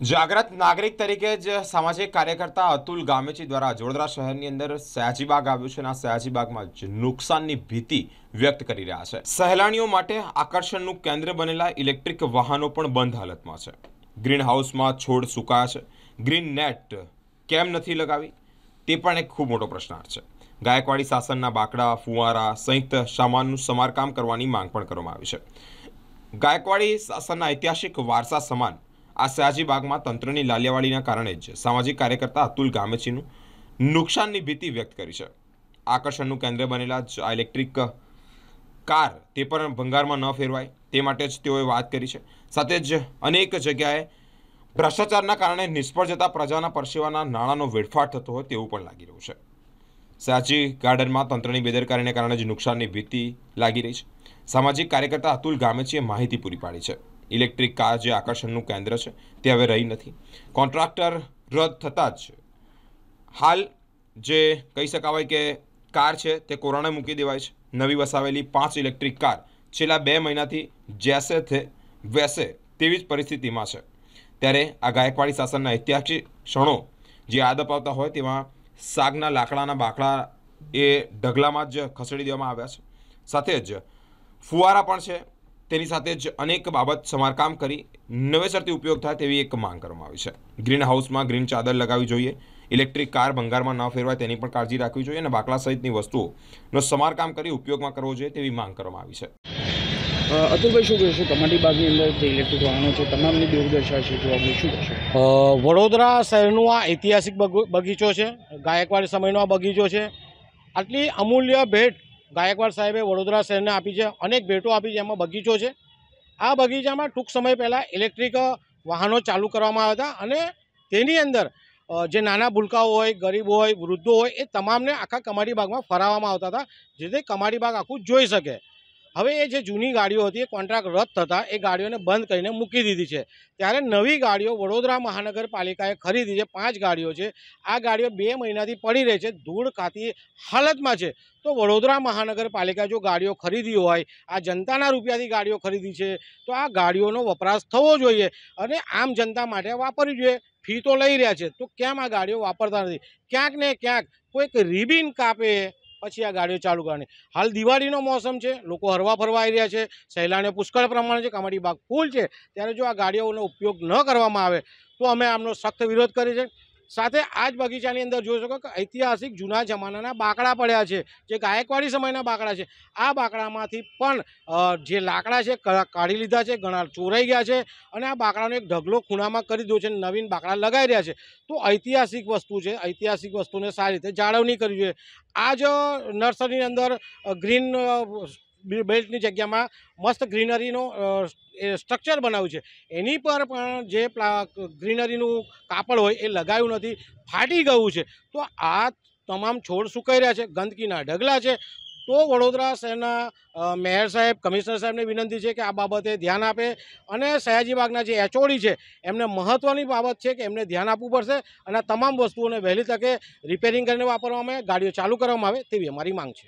જાગ્રત નાગરિક તરીકે જ સામાજિક કાર્યકર્તા અતુલ ગામેચી દ્વારા જોડદરા શહેરની અંદર સયાજીબાગ આવ્યું છે અને આ સયાજીબાગમાં જ નુકસાનની ભીતિ વ્યક્ત કરી રહ્યા છે સહેલાણીઓ માટે આકર્ષણનું કેન્દ્ર બનેલા ઇલેક્ટ્રિક વાહનો પણ બંધ હાલતમાં છે ગ્રીન હાઉસમાં છોડ સુકાયા છે ગ્રીન નેટ કેમ નથી લગાવી તે પણ એક ખૂબ મોટો પ્રશ્નાર્થ છે ગાયકવાડી શાસનના બાકડા ફુવારા સંયુક્ત સામાનનું સમારકામ કરવાની માંગ પણ કરવામાં આવી છે ગાયકવાડી શાસનના ઐતિહાસિક વારસા સમાન આ સયાજીબાગમાં તંત્રની લાલિયાવાડીના કારણે જ સામાજિક કાર્યકર્તા અતુલ ગામેચીનું નુકસાનની ભીતિ વ્યક્ત કરી છે આકર્ષણનું કેન્દ્ર બનેલા જ આ ઇલેક્ટ્રિક કાર તે પણ ભંગારમાં ન ફેરવાય તે માટે જ તેઓએ વાત કરી છે સાથે જ અનેક જગ્યાએ ભ્રષ્ટાચારના કારણે નિષ્ફળ જતા પ્રજાના પરસેવાના નાણાંનો વેડફાટ થતો હોય તેવું પણ લાગી રહ્યું છે સાચી ગાર્ડનમાં તંત્રની બેદરકારીને કારણે જ નુકસાનની ભીતિ લાગી રહી છે સામાજિક કાર્યકર્તા અતુલ ગામેચીએ માહિતી પૂરી પાડી છે ઇલેક્ટ્રિક કાર જે આકર્ષણનું કેન્દ્ર છે તે હવે રહી નથી કોન્ટ્રાક્ટર રદ થતા જ હાલ જે કહી શકાવાય કે કાર છે તે કોરોને મૂકી દેવાય છે નવી વસાવેલી પાંચ ઇલેક્ટ્રિક કાર છેલ્લા બે મહિનાથી જેસે થે વેસે તેવી જ પરિસ્થિતિમાં છે ત્યારે આ ગાયકવાડી શાસનના ઐતિહાસિક ક્ષણો જે યાદ અપાવતા હોય તેમાં સાગના લાકડાના બાકડા એ ઢગલામાં જ ખસેડી દેવામાં આવ્યા છે સાથે જ ફુવારા પણ છે તેની સાથે જ અનેક બાબત સમારકામ કરી નવેસરથી ઉપયોગ થાય તેવી એક માંગ કરવામાં આવી છે ગ્રીન હાઉસમાં ગ્રીન ચાદર લગાવવી જોઈએ ઇલેક્ટ્રિક કાર ભંગારમાં ન ફેરવાય તેની પણ કાળજી રાખવી જોઈએ અને બાકલા સહિતની વસ્તુઓનો સમારકામ કરી ઉપયોગમાં કરવો જોઈએ તેવી માંગ કરવામાં આવી છે અતુલભાઈ શું કહેશો તમારી ઇલેક્ટ્રિક વડોદરા શહેરનો આ ઐતિહાસિક બગીચો છે ગાયકવાડી સમયનો આ બગીચો છે આટલી અમૂલ્ય ભેટ ગાયકવાડ સાહેબે વડોદરા શહેરને આપી છે અનેક ભેટો આપી છે એમાં બગીચો છે આ બગીચામાં ટૂંક સમય પહેલાં ઇલેક્ટ્રિક વાહનો ચાલુ કરવામાં આવ્યા હતા અને તેની અંદર જે નાના ભૂલકાઓ હોય ગરીબ હોય વૃદ્ધો હોય એ તમામને આખા કમાડી બાગમાં ફરાવવામાં આવતા હતા જેથી કમાડી બાગ આખું જોઈ શકે હવે એ જે જૂની ગાડીઓ હતી એ કોન્ટ્રાક્ટ રદ થતાં એ ગાડીઓને બંધ કરીને મૂકી દીધી છે ત્યારે નવી ગાડીઓ વડોદરા મહાનગરપાલિકાએ ખરીદી છે પાંચ ગાડીઓ છે આ ગાડીઓ બે મહિનાથી પડી રહી છે ધૂળ ખાતી હાલતમાં છે તો વડોદરા મહાનગરપાલિકા જો ગાડીઓ ખરીદી હોય આ જનતાના રૂપિયાથી ગાડીઓ ખરીદી છે તો આ ગાડીઓનો વપરાશ થવો જોઈએ અને આમ જનતા માટે વાપરવી જોઈએ ફી તો લઈ રહ્યા છે તો કેમ આ ગાડીઓ વાપરતા નથી ક્યાંક ને ક્યાંક કોઈક રિબિન કાપે પછી આ ગાડીઓ ચાલુ કરવાની હાલ દિવાળીનો મોસમ છે લોકો હરવા ફરવા આવી રહ્યા છે સહેલાણીઓ પુષ્કળ પ્રમાણે છે કામડી બાગ ફૂલ છે ત્યારે જો આ ગાડીઓનો ઉપયોગ ન કરવામાં આવે તો અમે આમનો સખ્ત વિરોધ કરીએ છીએ સાથે આ જ બગીચાની અંદર જોઈ શકો કે ઐતિહાસિક જૂના જમાનાના બાકડા પડ્યા છે જે ગાયકવાડી સમયના બાકડા છે આ બાકડામાંથી પણ જે લાકડા છે કાઢી લીધા છે ઘણા ચોરાઈ ગયા છે અને આ બાકડાનો એક ઢગલો ખૂણામાં કરી દીધો છે નવીન બાકડા લગાવી રહ્યા છે તો ઐતિહાસિક વસ્તુ છે ઐતિહાસિક વસ્તુને સારી રીતે જાળવણી કરવી જોઈએ આ જ નર્સરીની અંદર ગ્રીન બેલ્ટની જગ્યામાં મસ્ત ગ્રીનરીનો સ્ટ્રક્ચર બનાવ્યું છે એની પર પણ જે ગ્રીનરીનું કાપડ હોય એ લગાવ્યું નથી ફાટી ગયું છે તો આ તમામ છોડ સુકાઈ રહ્યા છે ગંદકીના ઢગલા છે તો વડોદરા શહેરના મેયર સાહેબ કમિશનર સાહેબને વિનંતી છે કે આ બાબતે ધ્યાન આપે અને સયાજીબાગના જે એચઓડી છે એમને મહત્ત્વની બાબત છે કે એમને ધ્યાન આપવું પડશે અને તમામ વસ્તુઓને વહેલી તકે રિપેરિંગ કરીને વાપરવામાં આવે ગાડીઓ ચાલુ કરવામાં આવે તેવી અમારી માંગ છે